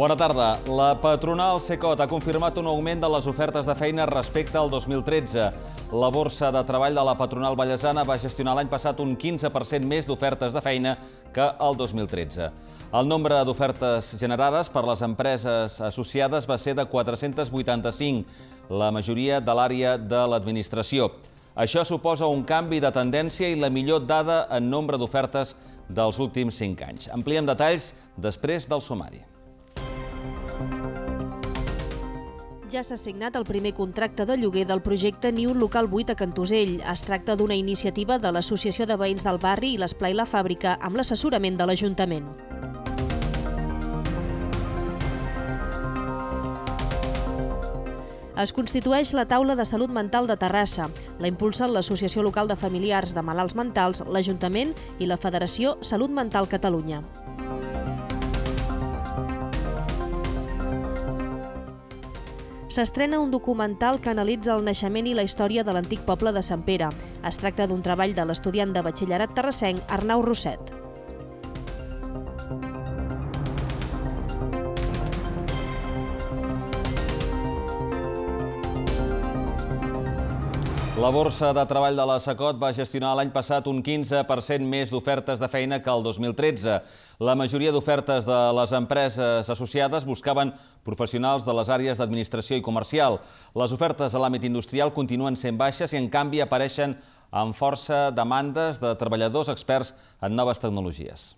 Bona tarda. La patronal Secot ha confirmat un augment de les ofertes de feina respecte al 2013. La borsa de treball de la patronal ballesana va gestionar l'any passat un 15% més d'ofertes de feina que el 2013. El nombre d'ofertes generades per les empreses associades va ser de 485, la majoria de l'àrea de l'administració. Això suposa un canvi de tendència i la millor dada en nombre d'ofertes dels últims 5 anys. Ampliem detalls després del sumari. Ja s'ha signat el primer contracte de lloguer del projecte un Local 8 a Cantosell. Es tracta d'una iniciativa de l'Associació de Veïns del Barri i l'Esplai La Fàbrica amb l'assessorament de l'Ajuntament. es constitueix la taula de salut mental de Terrassa. La impulsa l'Associació Local de Familiars de Malalts Mentals, l'Ajuntament i la Federació Salut Mental Catalunya. s'estrena un documental que analitza el naixement i la història de l'antic poble de Sant Pere. Es tracta d'un treball de l'estudiant de batxillerat terrassenc Arnau Rosset. La Borsa de Treball de la Sacot va gestionar l'any passat un 15% més d'ofertes de feina que el 2013. La majoria d'ofertes de les empreses associades buscaven professionals de les àrees d'administració i comercial. Les ofertes a l'àmbit industrial continuen sent baixes i, en canvi, apareixen amb força demandes de treballadors experts en noves tecnologies.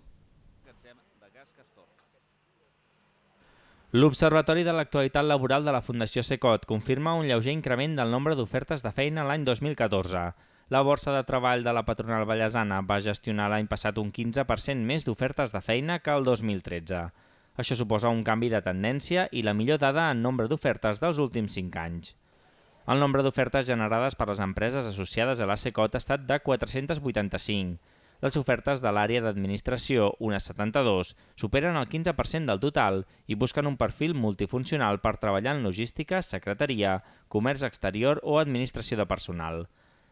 L'Observatori de l'Actualitat Laboral de la Fundació Secot confirma un lleuger increment del nombre d'ofertes de feina l'any 2014. La borsa de treball de la patronal Vallesana va gestionar l'any passat un 15% més d'ofertes de feina que el 2013. Això suposa un canvi de tendència i la millor dada en nombre d'ofertes dels últims 5 anys. El nombre d'ofertes generades per les empreses associades a la SECOT ha estat de 485, les ofertes de l'àrea d'administració, unes 72, superen el 15% del total i busquen un perfil multifuncional per treballar en logística, secretaria, comerç exterior o administració de personal.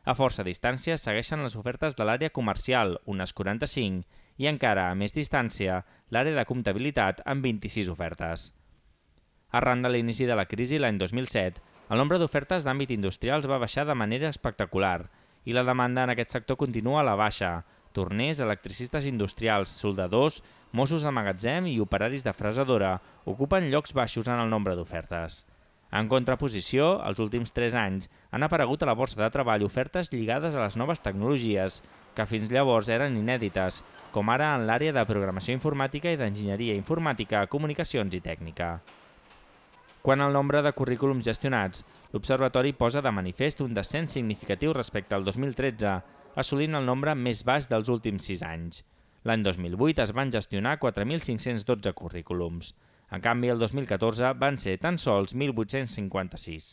A força distància segueixen les ofertes de l'àrea comercial, unes 45, i encara a més distància, l'àrea de comptabilitat amb 26 ofertes. Arran de l'inici de la crisi l'any 2007, el nombre d'ofertes d'àmbit industrial va baixar de manera espectacular i la demanda en aquest sector continua a la baixa, torners, electricistes industrials, soldadors, Mossos de magatzem i operaris de fresadora ocupen llocs baixos en el nombre d'ofertes. En contraposició, els últims 3 anys han aparegut a la borsa de treball ofertes lligades a les noves tecnologies, que fins llavors eren inèdites, com ara en l'àrea de programació informàtica i d'enginyeria informàtica, comunicacions i tècnica. Quan al nombre de currículums gestionats, l'Observatori posa de manifest un descens significatiu respecte al 2013, assolint el nombre més baix dels últims sis anys. L'any 2008 es van gestionar 4.512 currículums. En canvi, el 2014 van ser tan sols 1.856.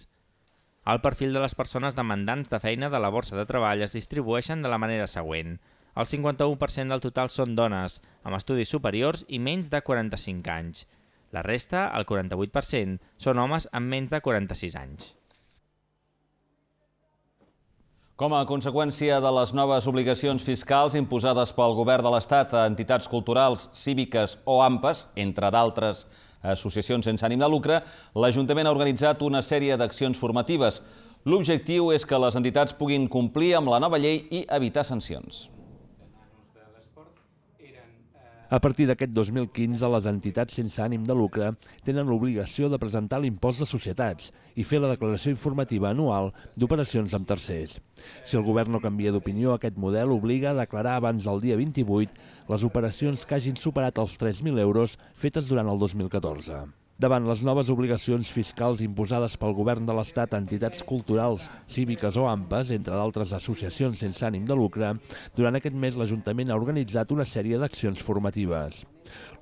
El perfil de les persones demandants de feina de la borsa de treball es distribueixen de la manera següent. El 51% del total són dones, amb estudis superiors i menys de 45 anys. La resta, el 48%, són homes amb menys de 46 anys. Com a conseqüència de les noves obligacions fiscals imposades pel govern de l'Estat a entitats culturals, cíviques o ampes, entre d'altres associacions sense ànim de lucre, l'Ajuntament ha organitzat una sèrie d'accions formatives. L'objectiu és que les entitats puguin complir amb la nova llei i evitar sancions. A partir d'aquest 2015, les entitats sense ànim de lucre tenen l'obligació de presentar l'impost de societats i fer la declaració informativa anual d'operacions amb tercers. Si el govern no canvia d'opinió, aquest model obliga a declarar abans del dia 28 les operacions que hagin superat els 3.000 euros fetes durant el 2014. Davant les noves obligacions fiscals imposades pel govern de l'Estat a entitats culturals, cíviques o ampes, entre d'altres associacions sense ànim de lucre, durant aquest mes l'Ajuntament ha organitzat una sèrie d'accions formatives.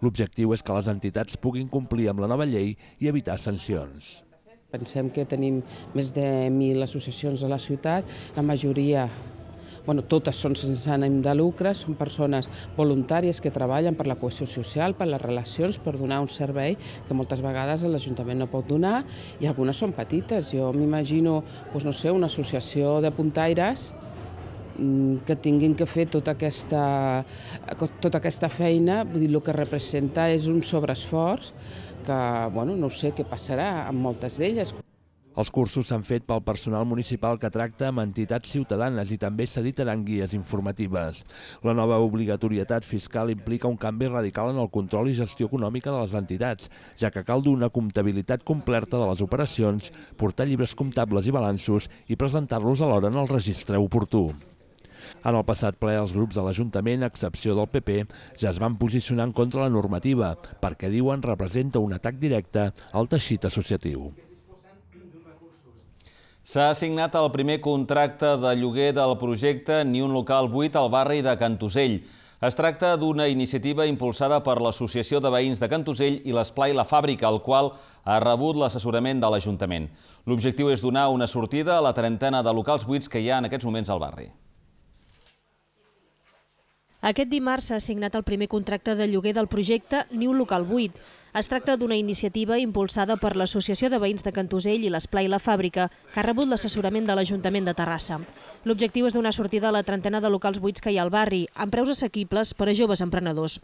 L'objectiu és que les entitats puguin complir amb la nova llei i evitar sancions. Pensem que tenim més de 1.000 associacions a la ciutat, la majoria bueno, totes són sense ànim de lucre, són persones voluntàries que treballen per la cohesió social, per les relacions, per donar un servei que moltes vegades l'Ajuntament no pot donar i algunes són petites. Jo m'imagino, doncs no sé, una associació de puntaires mm, que tinguin que fer tota aquesta, tota aquesta feina, vull dir, el que representa és un sobreesforç que, bueno, no sé què passarà amb moltes d'elles. Els cursos s'han fet pel personal municipal que tracta amb entitats ciutadanes i també s'editaran guies informatives. La nova obligatorietat fiscal implica un canvi radical en el control i gestió econòmica de les entitats, ja que cal dur una comptabilitat completa de les operacions, portar llibres comptables i balanços i presentar-los alhora en el registre oportú. En el passat ple, els grups de l'Ajuntament, a excepció del PP, ja es van posicionar en contra la normativa perquè, diuen, representa un atac directe al teixit associatiu. S'ha assignat el primer contracte de lloguer del projecte Ni un local buit al barri de Cantusell. Es tracta d'una iniciativa impulsada per l'Associació de Veïns de Cantusell i l'Esplai La Fàbrica, el qual ha rebut l'assessorament de l'Ajuntament. L'objectiu és donar una sortida a la trentena de locals buits que hi ha en aquests moments al barri. Aquest dimarts s'ha signat el primer contracte de lloguer del projecte New Local 8. Es tracta d'una iniciativa impulsada per l'Associació de Veïns de Cantusell i l'Esplai La Fàbrica, que ha rebut l'assessorament de l'Ajuntament de Terrassa. L'objectiu és donar sortida a la trentena de locals buits que hi ha al barri, amb preus assequibles per a joves emprenedors.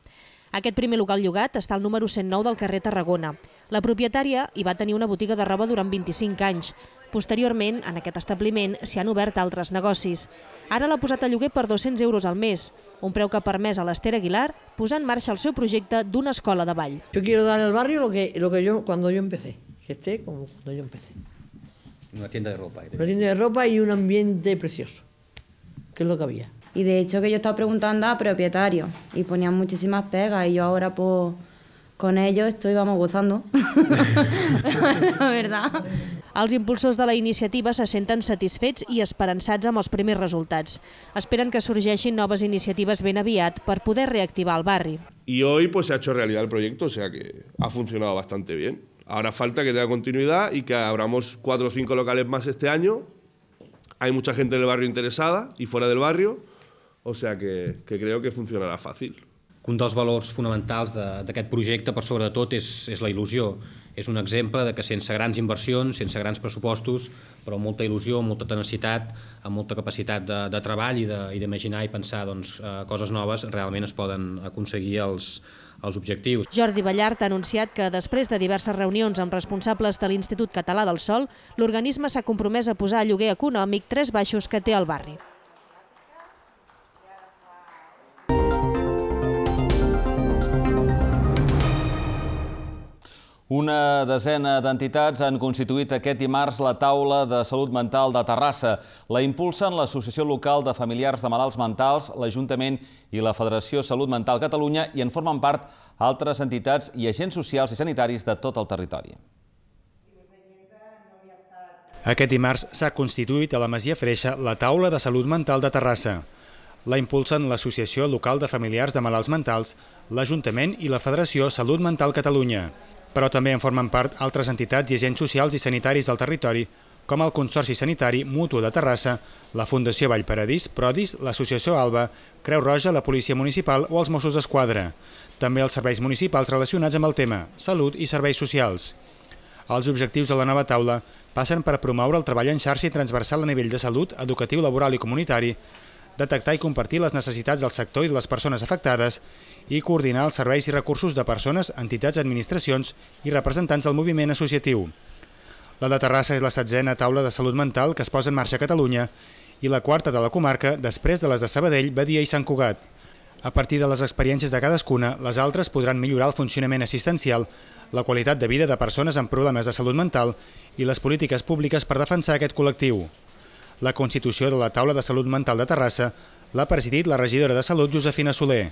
Aquest primer local llogat està al número 109 del carrer Tarragona. La propietària hi va tenir una botiga de roba durant 25 anys. Posteriorment, en aquest establiment s'hi han obert altres negocis. Ara l'ha posat a lloguer per 200 euros al mes, un preu que ha permès a l'Ester Aguilar posar en marxa el seu projecte d'una escola de ball. Yo quiero dar al barrio lo que, lo que yo, cuando yo empecé, que esté como cuando yo empecé. Una tienda de ropa. Una tienda de ropa y un ambiente precioso, que es lo que había. Y de hecho que yo estaba preguntando a propietarios y ponían muchísimas pegas y yo ahora pues con ellos estoy, vamos, gozando. la verdad. Els impulsors de la iniciativa se senten satisfets i esperançats amb els primers resultats. Esperen que sorgeixin noves iniciatives ben aviat per poder reactivar el barri. Y hoy pues se ha hecho realidad el proyecto, o sea que ha funcionado bastante bien. Ahora falta que tenga continuidad y que abramos cuatro o cinco locales más este año. Hay mucha gente en el barrio interesada y fuera del barrio, o sea que, que creo que funcionará fácil que un dels valors fonamentals d'aquest projecte, per sobre de tot, és, és la il·lusió. És un exemple de que sense grans inversions, sense grans pressupostos, però amb molta il·lusió, amb molta tenacitat, amb molta capacitat de, de treball i d'imaginar i, i pensar doncs, eh, coses noves, realment es poden aconseguir els, els objectius. Jordi Ballart ha anunciat que després de diverses reunions amb responsables de l'Institut Català del Sol, l'organisme s'ha compromès a posar a lloguer econòmic tres baixos que té al barri. Una desena d'entitats han constituït aquest dimarts la taula de salut mental de Terrassa. La impulsen l'Associació Local de Familiars de Malalts Mentals, l'Ajuntament i la Federació Salut Mental Catalunya i en formen part altres entitats i agents socials i sanitaris de tot el territori. Aquest dimarts s'ha constituït a la Masia Freixa la taula de salut mental de Terrassa. La impulsen l'Associació Local de Familiars de Malalts Mentals, l'Ajuntament i la Federació Salut Mental Catalunya però també en formen part altres entitats i agents socials i sanitaris del territori, com el Consorci Sanitari Mutu de Terrassa, la Fundació Vallparadís, Prodis, l'Associació Alba, Creu Roja, la Policia Municipal o els Mossos d'Esquadra. També els serveis municipals relacionats amb el tema, salut i serveis socials. Els objectius de la nova taula passen per promoure el treball en xarxa i transversal a nivell de salut, educatiu, laboral i comunitari, detectar i compartir les necessitats del sector i de les persones afectades i coordinar els serveis i recursos de persones, entitats, administracions i representants del moviment associatiu. La de Terrassa és la setzena taula de salut mental que es posa en marxa a Catalunya i la quarta de la comarca després de les de Sabadell, Badia i Sant Cugat. A partir de les experiències de cadascuna, les altres podran millorar el funcionament assistencial, la qualitat de vida de persones amb problemes de salut mental i les polítiques públiques per defensar aquest col·lectiu. La constitució de la taula de salut mental de Terrassa l'ha presidit la regidora de Salut, Josefina Soler.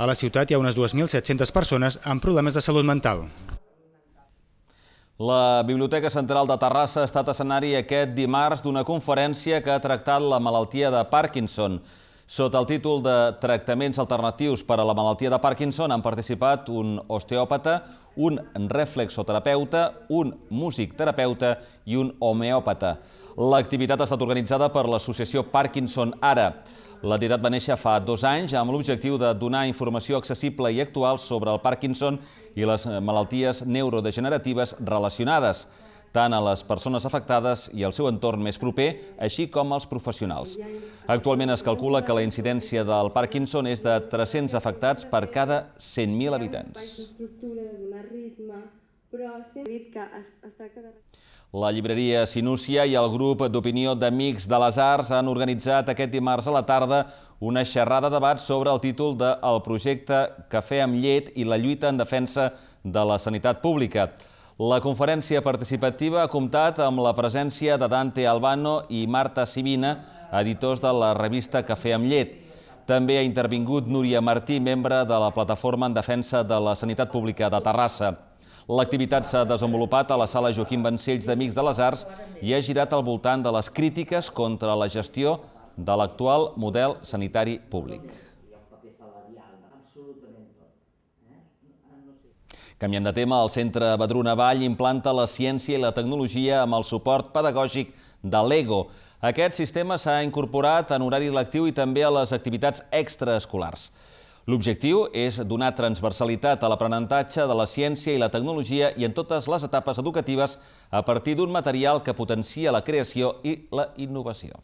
A la ciutat hi ha unes 2.700 persones amb problemes de salut mental. La Biblioteca Central de Terrassa ha estat escenari aquest dimarts d'una conferència que ha tractat la malaltia de Parkinson. Sota el títol de Tractaments alternatius per a la malaltia de Parkinson han participat un osteòpata, un reflexoterapeuta, un músic terapeuta i un homeòpata. L'activitat ha estat organitzada per l'associació Parkinson Ara. L'entitat va néixer fa dos anys amb l'objectiu de donar informació accessible i actual sobre el Parkinson i les malalties neurodegeneratives relacionades tant a les persones afectades i al seu entorn més proper, així com als professionals. Actualment es calcula que la incidència del Parkinson és de 300 afectats per cada 100.000 habitants. La llibreria Sinúcia i el grup d'opinió d'Amics de les Arts han organitzat aquest dimarts a la tarda una xerrada de debat sobre el títol del projecte Cafè amb llet i la lluita en defensa de la sanitat pública. La conferència participativa ha comptat amb la presència de Dante Albano i Marta Sivina, editors de la revista Cafè amb llet. També ha intervingut Núria Martí, membre de la Plataforma en Defensa de la Sanitat Pública de Terrassa. L'activitat s'ha desenvolupat a la sala Joaquim Vancells d'Amics de les Arts i ha girat al voltant de les crítiques contra la gestió de l'actual model sanitari públic. Canviem de tema, el Centre Badruna Vall implanta la ciència i la tecnologia amb el suport pedagògic de l'EGO. Aquest sistema s'ha incorporat en horari lectiu i també a les activitats extraescolars. L'objectiu és donar transversalitat a l'aprenentatge de la ciència i la tecnologia i en totes les etapes educatives a partir d'un material que potencia la creació i la innovació.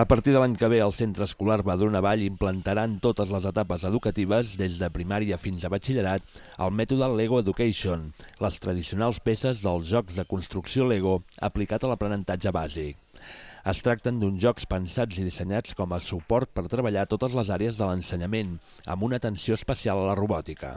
A partir de l'any que ve, el centre escolar Badrona Vall implantarà en totes les etapes educatives, des de primària fins a batxillerat, el mètode Lego Education, les tradicionals peces dels jocs de construcció Lego aplicat a l'aprenentatge bàsic. Es tracten d'uns jocs pensats i dissenyats com a suport per treballar totes les àrees de l'ensenyament, amb una atenció especial a la robòtica.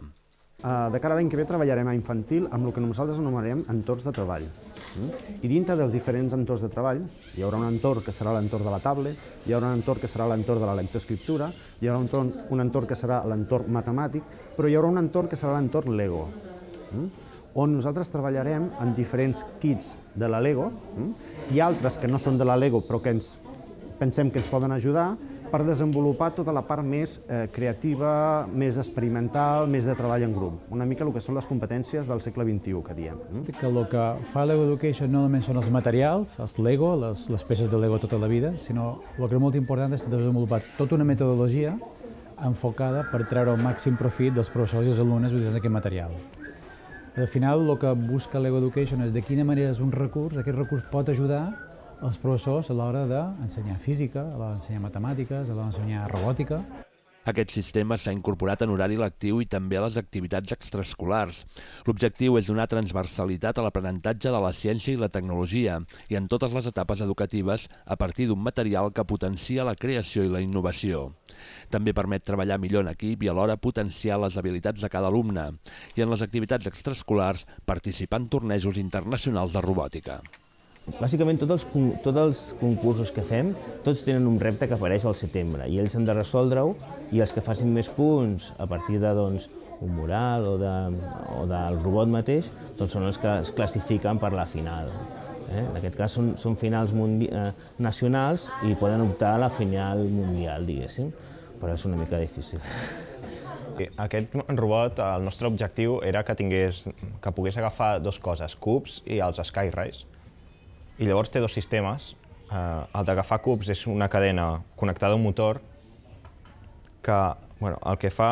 Ah, de cara a l'any que ve treballarem a infantil amb el que nosaltres anomenarem entorns de treball. Mm? I dintre dels diferents entorns de treball hi haurà un entorn que serà l'entorn de la tablet, hi haurà un entorn que serà l'entorn de la lectoescriptura, hi haurà un entorn, un entorn que serà l'entorn matemàtic, però hi haurà un entorn que serà l'entorn Lego. Mm? on nosaltres treballarem amb diferents kits de la Lego mm? i altres que no són de la Lego però que ens pensem que ens poden ajudar per desenvolupar tota la part més eh, creativa, més experimental, més de treball en grup. Una mica el que són les competències del segle XXI, que diem. Mm? Que el que fa Lego Education no només són els materials, els Lego, les, les peces de Lego tota la vida, sinó el que és molt important és desenvolupar tota una metodologia enfocada per treure el màxim profit dels professors i els alumnes utilitzant aquest material. Al final, el que busca l'Ego Education és de quina manera és un recurs, aquest recurs pot ajudar els professors a l'hora d'ensenyar física, a l'hora d'ensenyar matemàtiques, a l'hora d'ensenyar robòtica, aquest sistema s'ha incorporat en horari lectiu i també a les activitats extraescolars. L'objectiu és donar transversalitat a l'aprenentatge de la ciència i la tecnologia i en totes les etapes educatives a partir d'un material que potencia la creació i la innovació. També permet treballar millor en equip i alhora potenciar les habilitats de cada alumne i en les activitats extraescolars participar en tornejos internacionals de robòtica. Bàsicament, tots els, tots els concursos que fem, tots tenen un repte que apareix al setembre i ells han de resoldre-ho i els que facin més punts a partir de doncs, un mural o, de, o del robot mateix doncs són els que es classifiquen per la final. Eh? En aquest cas són, són finals eh, nacionals i poden optar a la final mundial, diguéssim, però és una mica difícil. Eh, aquest robot, el nostre objectiu era que tingués, que pogués agafar dues coses, cubs i els Skyrise i llavors té dos sistemes. Eh, el d'agafar cubs és una cadena connectada a un motor que bueno, el que fa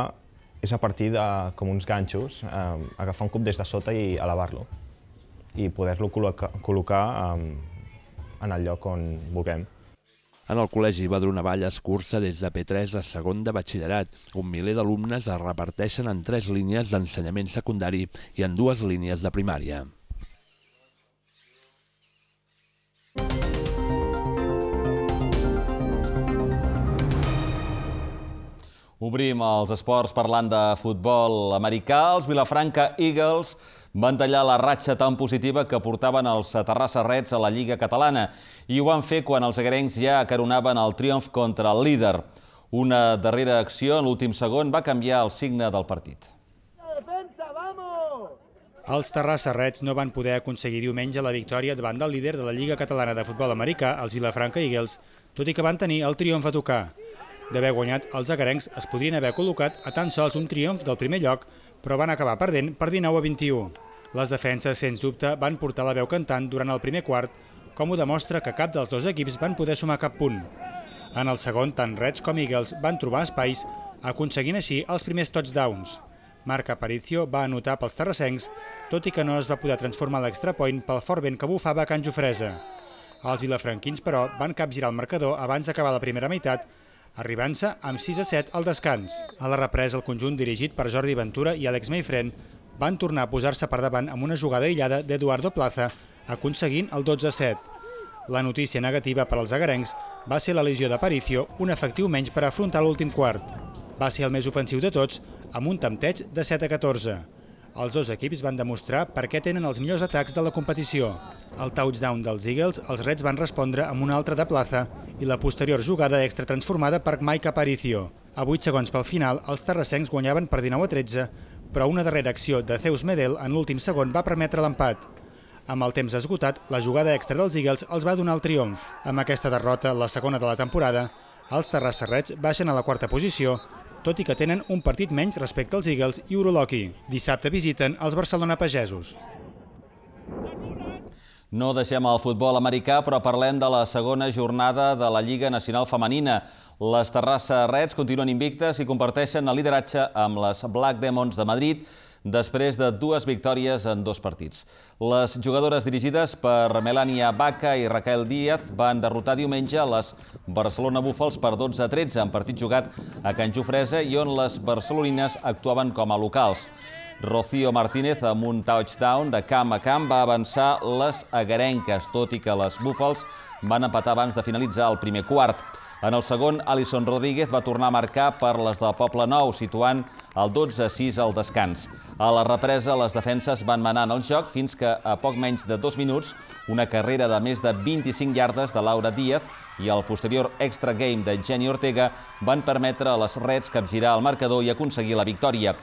és a partir de com uns ganxos, eh, agafar un cub des de sota i elevar-lo i poder-lo col·loca, col·locar eh, en el lloc on vulguem. En el Col·legi Vall es cursa des de P3 a segon de batxillerat. Un miler d'alumnes es reparteixen en tres línies d'ensenyament secundari i en dues línies de primària. Obrim els esports parlant de futbol americà. Els Vilafranca Eagles van tallar la ratxa tan positiva que portaven els Terrassa Reds a la Lliga Catalana i ho van fer quan els agrencs ja acaronaven el triomf contra el líder. Una darrera acció en l'últim segon va canviar el signe del partit. Defensa, Els Terrassa Reds no van poder aconseguir diumenge la victòria davant del líder de la Lliga Catalana de Futbol Americà, els Vilafranca Eagles, tot i que van tenir el triomf a tocar. D'haver guanyat, els agarencs es podrien haver col·locat a tan sols un triomf del primer lloc, però van acabar perdent per 19 a 21. Les defenses, sens dubte, van portar la veu cantant durant el primer quart, com ho demostra que cap dels dos equips van poder sumar cap punt. En el segon, tant Reds com Eagles van trobar espais, aconseguint així els primers touchdowns. Marc Aparicio va anotar pels terrassencs, tot i que no es va poder transformar l'extra point pel fort vent que bufava a Can Jofresa. Els vilafranquins, però, van capgirar el marcador abans d'acabar la primera meitat arribant-se amb 6 a 7 al descans. A la represa, el conjunt dirigit per Jordi Ventura i Àlex Meifren van tornar a posar-se per davant amb una jugada aïllada d'Eduardo Plaza, aconseguint el 12 a 7. La notícia negativa per als agarencs va ser la lesió d'Aparicio, un efectiu menys per afrontar l'últim quart. Va ser el més ofensiu de tots, amb un tempteig de 7 a 14. Els dos equips van demostrar per què tenen els millors atacs de la competició. Al touchdown dels Eagles, els Reds van respondre amb una altra de plaça i la posterior jugada extra transformada per Mike Aparicio. A 8 segons pel final, els terrassencs guanyaven per 19 a 13, però una darrera acció de Zeus Medel en l'últim segon va permetre l'empat. Amb el temps esgotat, la jugada extra dels Eagles els va donar el triomf. Amb aquesta derrota, la segona de la temporada, els terrassarrets baixen a la quarta posició tot i que tenen un partit menys respecte als Eagles i Uroloqui. Dissabte visiten els Barcelona Pagesos. No deixem el futbol americà, però parlem de la segona jornada de la Lliga Nacional Femenina. Les Terrassa Reds continuen invictes i comparteixen el lideratge amb les Black Demons de Madrid, després de dues victòries en dos partits. Les jugadores dirigides per Melania Baca i Raquel Díaz van derrotar diumenge les Barcelona Búfals per 12-13 en partit jugat a Can Jofresa i on les barcelonines actuaven com a locals. Rocío Martínez, amb un touchdown de camp a camp, va avançar les agarenques, tot i que les Búfals van empatar abans de finalitzar el primer quart. En el segon, Alison Rodríguez va tornar a marcar per les del Poble Nou, situant el 12-6 al descans. A la represa, les defenses van manar en el joc fins que, a poc menys de dos minuts, una carrera de més de 25 llardes de Laura Díaz i el posterior extra game de Jenny Ortega van permetre a les Reds capgirar el marcador i aconseguir la victòria.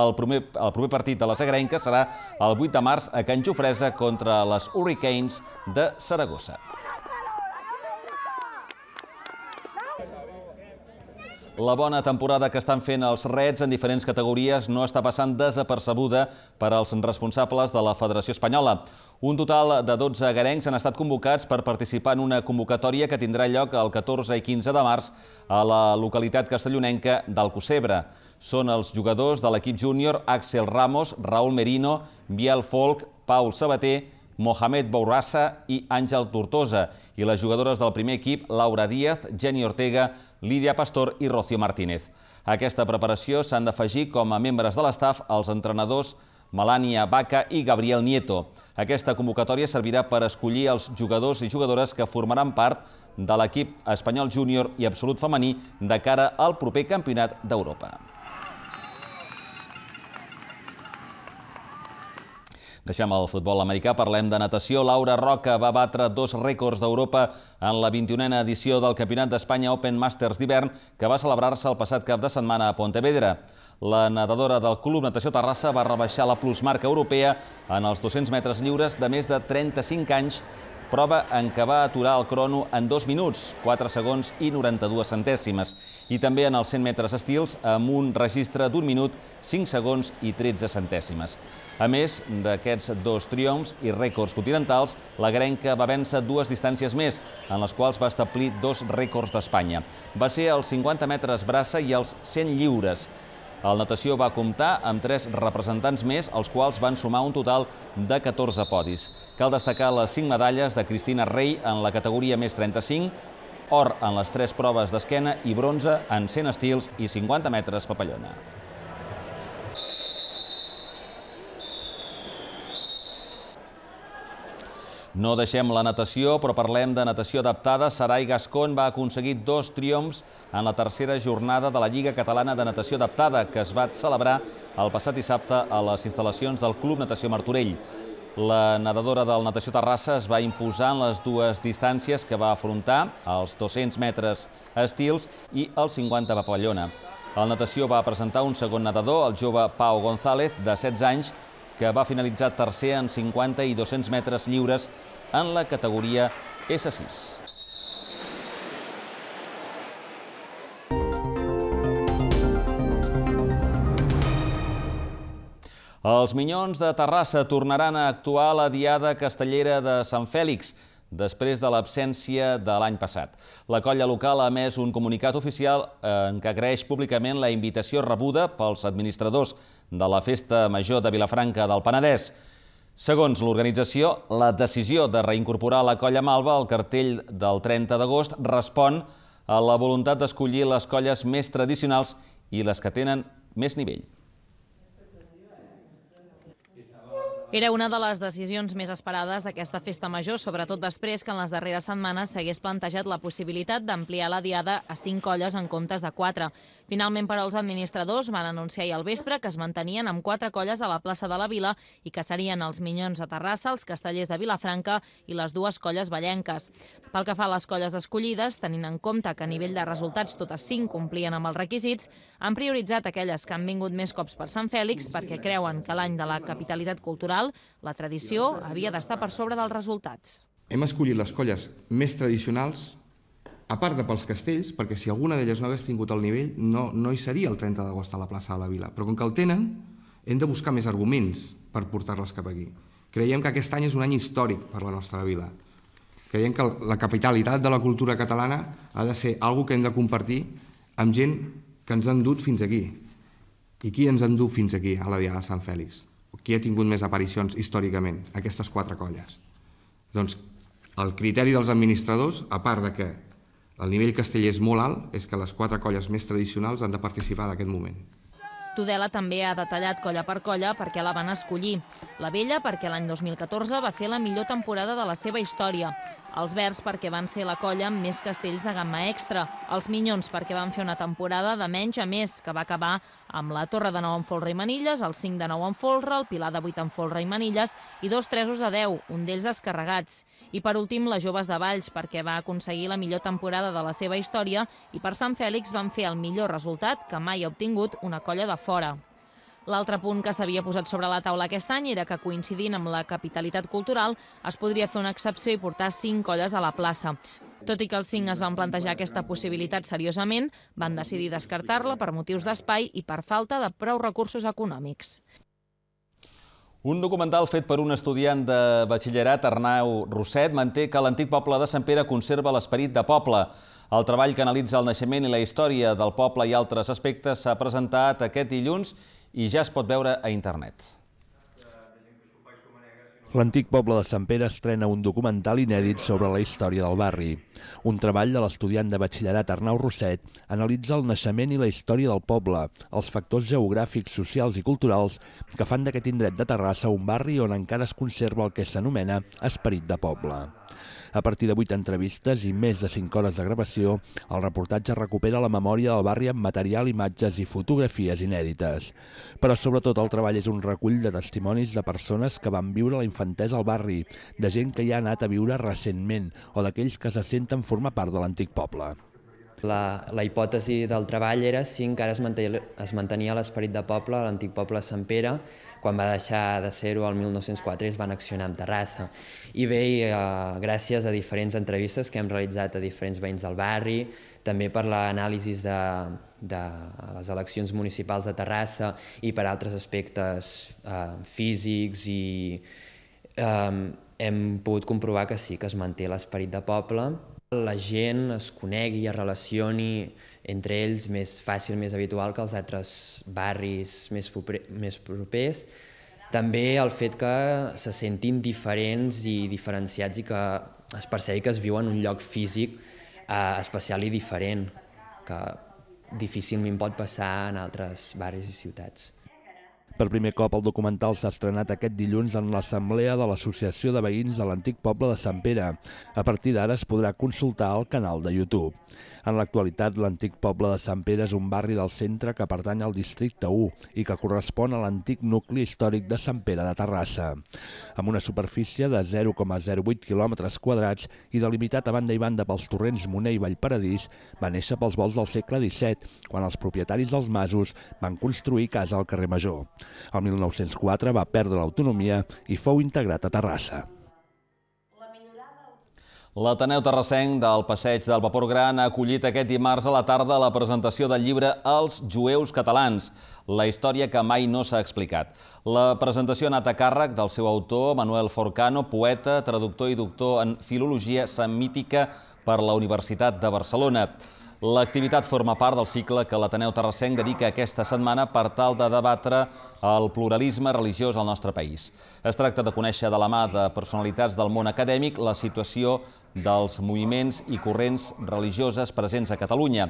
El primer, el primer partit de les agrenques serà el 8 de març a Can Jofresa contra les Hurricanes de Saragossa. La bona temporada que estan fent els Reds en diferents categories no està passant desapercebuda per als responsables de la Federació Espanyola. Un total de 12 garencs han estat convocats per participar en una convocatòria que tindrà lloc el 14 i 15 de març a la localitat castellonenca d'Alcossebre. Són els jugadors de l'equip júnior Axel Ramos, Raúl Merino, Biel Folk, Pau Sabater, Mohamed Bourassa i Àngel Tortosa, i les jugadores del primer equip, Laura Díaz, Jenny Ortega, Lídia Pastor i Rocío Martínez. A aquesta preparació s'han d'afegir com a membres de l'estaf els entrenadors Melania Baca i Gabriel Nieto. Aquesta convocatòria servirà per escollir els jugadors i jugadores que formaran part de l'equip espanyol júnior i absolut femení de cara al proper Campionat d'Europa. Deixem el futbol americà, parlem de natació. Laura Roca va batre dos rècords d'Europa en la 21a edició del Campionat d'Espanya Open Masters d'hivern, que va celebrar-se el passat cap de setmana a Pontevedra. La nedadora del Club Natació Terrassa va rebaixar la plusmarca europea en els 200 metres lliures de més de 35 anys, prova en què va aturar el crono en 2 minuts, 4 segons i 92 centèsimes i també en els 100 metres estils amb un registre d'un minut, 5 segons i 13 centèsimes. A més d'aquests dos triomfs i rècords continentals, la Grenca va vèncer dues distàncies més, en les quals va establir dos rècords d'Espanya. Va ser els 50 metres braça i els 100 lliures. El natació va comptar amb tres representants més, els quals van sumar un total de 14 podis. Cal destacar les 5 medalles de Cristina Rey en la categoria més 35, or en les tres proves d'esquena i bronze en 100 estils i 50 metres papallona. No deixem la natació, però parlem de natació adaptada. Sarai Gascon va aconseguir dos triomfs en la tercera jornada de la Lliga Catalana de Natació Adaptada, que es va celebrar el passat dissabte a les instal·lacions del Club Natació Martorell. La nedadora del Natació Terrassa es va imposar en les dues distàncies que va afrontar, els 200 metres estils i els 50 papallona. El Natació va presentar un segon nedador, el jove Pau González, de 16 anys, que va finalitzar tercer en 50 i 200 metres lliures en la categoria S6. Els Minyons de Terrassa tornaran a actuar a la Diada Castellera de Sant Fèlix, després de l'absència de l'any passat. La colla local ha emès un comunicat oficial en què agraeix públicament la invitació rebuda pels administradors de la Festa Major de Vilafranca del Penedès. Segons l'organització, la decisió de reincorporar la colla Malva al cartell del 30 d'agost respon a la voluntat d'escollir les colles més tradicionals i les que tenen més nivell. Era una de les decisions més esperades d'aquesta festa major, sobretot després que en les darreres setmanes s'hagués plantejat la possibilitat d'ampliar la diada a cinc colles en comptes de quatre. Finalment, però, els administradors van anunciar ahir al vespre que es mantenien amb quatre colles a la plaça de la Vila i que serien els Minyons de Terrassa, els Castellers de Vilafranca i les dues colles ballenques. Pel que fa a les colles escollides, tenint en compte que a nivell de resultats totes cinc complien amb els requisits, han prioritzat aquelles que han vingut més cops per Sant Fèlix perquè creuen que l'any de la capitalitat cultural final, la tradició havia d'estar per sobre dels resultats. Hem escollit les colles més tradicionals, a part de pels castells, perquè si alguna d'elles no hagués tingut el nivell, no, no hi seria el 30 d'agost a la plaça de la Vila. Però com que el tenen, hem de buscar més arguments per portar-les cap aquí. Creiem que aquest any és un any històric per la nostra vila. Creiem que la capitalitat de la cultura catalana ha de ser algo que hem de compartir amb gent que ens han dut fins aquí. I qui ens han dut fins aquí, a la Diada de Sant Fèlix? qui ha tingut més aparicions històricament? Aquestes quatre colles. Doncs el criteri dels administradors, a part de que el nivell casteller és molt alt, és que les quatre colles més tradicionals han de participar d'aquest moment. Tudela també ha detallat colla per colla perquè la van escollir. La vella perquè l'any 2014 va fer la millor temporada de la seva història. Els verds perquè van ser la colla amb més castells de gamma extra. Els minyons perquè van fer una temporada de menys a més, que va acabar amb la Torre de 9 en folre i manilles, el 5 de 9 en folre, el Pilar de 8 en folre i manilles i dos tresos de 10, un d'ells descarregats. I per últim, les joves de Valls, perquè va aconseguir la millor temporada de la seva història i per Sant Fèlix van fer el millor resultat que mai ha obtingut una colla de fora. L'altre punt que s'havia posat sobre la taula aquest any era que, coincidint amb la capitalitat cultural, es podria fer una excepció i portar cinc colles a la plaça. Tot i que els cinc es van plantejar aquesta possibilitat seriosament, van decidir descartar-la per motius d'espai i per falta de prou recursos econòmics. Un documental fet per un estudiant de batxillerat, Arnau Roset, manté que l'antic poble de Sant Pere conserva l'esperit de poble. El treball que analitza el naixement i la història del poble i altres aspectes s'ha presentat aquest dilluns i ja es pot veure a internet. L'antic poble de Sant Pere estrena un documental inèdit sobre la història del barri. Un treball de l'estudiant de batxillerat Arnau Rosset analitza el naixement i la història del poble, els factors geogràfics, socials i culturals que fan d'aquest indret de Terrassa un barri on encara es conserva el que s'anomena esperit de poble. A partir de 8 entrevistes i més de 5 hores de gravació, el reportatge recupera la memòria del barri amb material, imatges i fotografies inèdites. Però sobretot el treball és un recull de testimonis de persones que van viure la infantesa al barri, de gent que hi ha anat a viure recentment o d'aquells que se senten formar part de l'antic poble. La, la hipòtesi del treball era si encara es, es mantenia l'esperit de poble, l'antic poble de Sant Pere, quan va deixar de ser-ho el 1904 es van accionar amb Terrassa. I bé, i, eh, gràcies a diferents entrevistes que hem realitzat a diferents veïns del barri, també per l'anàlisi de, de les eleccions municipals de Terrassa i per altres aspectes eh, físics i eh, hem pogut comprovar que sí que es manté l'esperit de poble, la gent es conegui, es relacioni, entre ells més fàcil, més habitual que els altres barris més, proper, més propers. També el fet que se sentin diferents i diferenciats i que es percebi que es viu en un lloc físic eh, especial i diferent, que difícilment pot passar en altres barris i ciutats. Per primer cop, el documental s'ha estrenat aquest dilluns en l'assemblea de l'Associació de Veïns de l'Antic Poble de Sant Pere. A partir d'ara es podrà consultar al canal de YouTube. En l'actualitat, l'antic poble de Sant Pere és un barri del centre que pertany al districte 1 i que correspon a l'antic nucli històric de Sant Pere de Terrassa. Amb una superfície de 0,08 km quadrats i delimitat a banda i banda pels torrents Moner i Vallparadís, va néixer pels vols del segle XVII, quan els propietaris dels masos van construir casa al carrer Major. El 1904 va perdre l'autonomia i fou integrat a Terrassa. L'Ateneu Terrassenc del Passeig del Vapor Gran ha acollit aquest dimarts a la tarda la presentació del llibre Els jueus catalans, la història que mai no s'ha explicat. La presentació ha anat a càrrec del seu autor, Manuel Forcano, poeta, traductor i doctor en filologia semítica per la Universitat de Barcelona. L'activitat forma part del cicle que l'Ateneu Terrassenc dedica aquesta setmana per tal de debatre el pluralisme religiós al nostre país. Es tracta de conèixer de la mà de personalitats del món acadèmic la situació dels moviments i corrents religioses presents a Catalunya.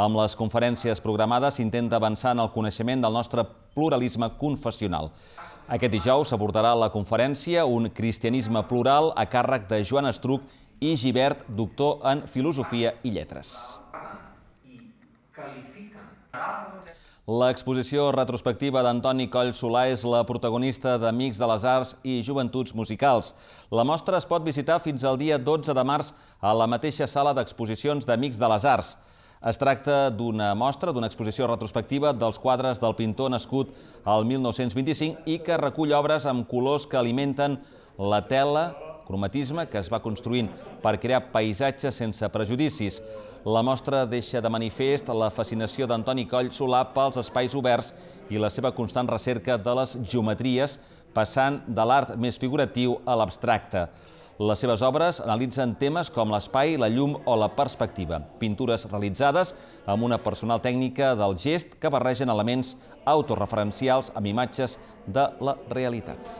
Amb les conferències programades s'intenta avançar en el coneixement del nostre pluralisme confessional. Aquest dijous s'abordarà la conferència Un cristianisme plural a càrrec de Joan Estruc i Givert, doctor en Filosofia i Lletres. L'exposició retrospectiva d'Antoni Coll Solà és la protagonista d'Amics de les Arts i Joventuts Musicals. La mostra es pot visitar fins al dia 12 de març a la mateixa sala d'exposicions d'Amics de les Arts. Es tracta d'una mostra, d'una exposició retrospectiva dels quadres del pintor nascut al 1925 i que recull obres amb colors que alimenten la tela, cromatisme que es va construint per crear paisatges sense prejudicis. La mostra deixa de manifest la fascinació d'Antoni Coll Solà pels espais oberts i la seva constant recerca de les geometries, passant de l'art més figuratiu a l'abstracte. Les seves obres analitzen temes com l'espai, la llum o la perspectiva. Pintures realitzades amb una personal tècnica del gest que barregen elements autorreferencials amb imatges de la realitat.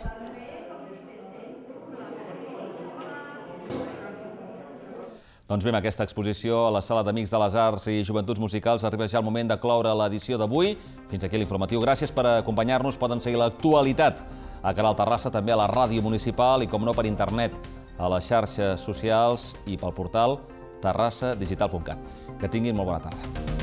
Doncs bé, amb aquesta exposició a la Sala d'Amics de les Arts i Joventuts Musicals arriba ja el moment de cloure l'edició d'avui. Fins aquí l'informatiu. Gràcies per acompanyar-nos. Poden seguir l'actualitat a Canal Terrassa, també a la ràdio municipal i, com no, per internet, a les xarxes socials i pel portal terrassadigital.cat. Que tinguin molt bona tarda.